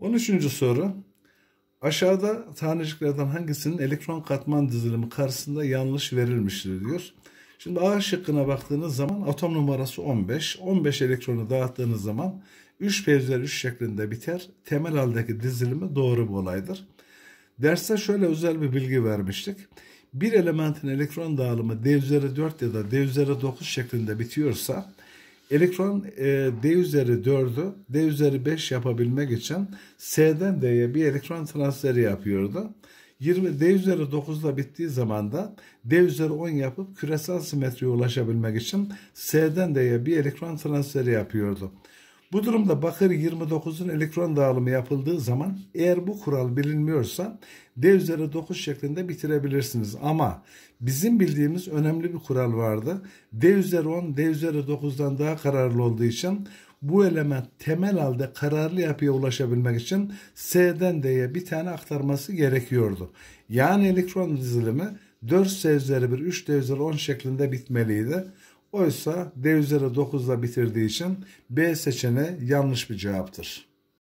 13. soru. Aşağıda taneciklerden hangisinin elektron katman dizilimi karşısında yanlış verilmiştir diyor. Şimdi A şıkkına baktığınız zaman atom numarası 15. 15 elektronu dağıttığınız zaman 3 P üzeri 3 şeklinde biter. Temel haldeki dizilimi doğru bir olaydır. Derste şöyle özel bir bilgi vermiştik. Bir elementin elektron dağılımı D üzeri 4 ya da D üzeri 9 şeklinde bitiyorsa Elektron e, D üzeri 4'ü D üzeri 5 yapabilmek için S'den D'ye bir elektron transferi yapıyordu. 20 D üzeri 9'da bittiği zaman da D üzeri 10 yapıp küresel simetriye ulaşabilmek için S'den D'ye bir elektron transferi yapıyordu. Bu durumda bakır 29'un elektron dağılımı yapıldığı zaman eğer bu kural bilinmiyorsa D üzeri 9 şeklinde bitirebilirsiniz. Ama bizim bildiğimiz önemli bir kural vardı. D üzeri 10 D üzeri 9'dan daha kararlı olduğu için bu element temel halde kararlı yapıya ulaşabilmek için S'den D'ye bir tane aktarması gerekiyordu. Yani elektron dizilimi 4S üzeri 1 3D üzeri 10 şeklinde bitmeliydi. Oysa D üzeri 9 ile bitirdiği için B seçeneği yanlış bir cevaptır.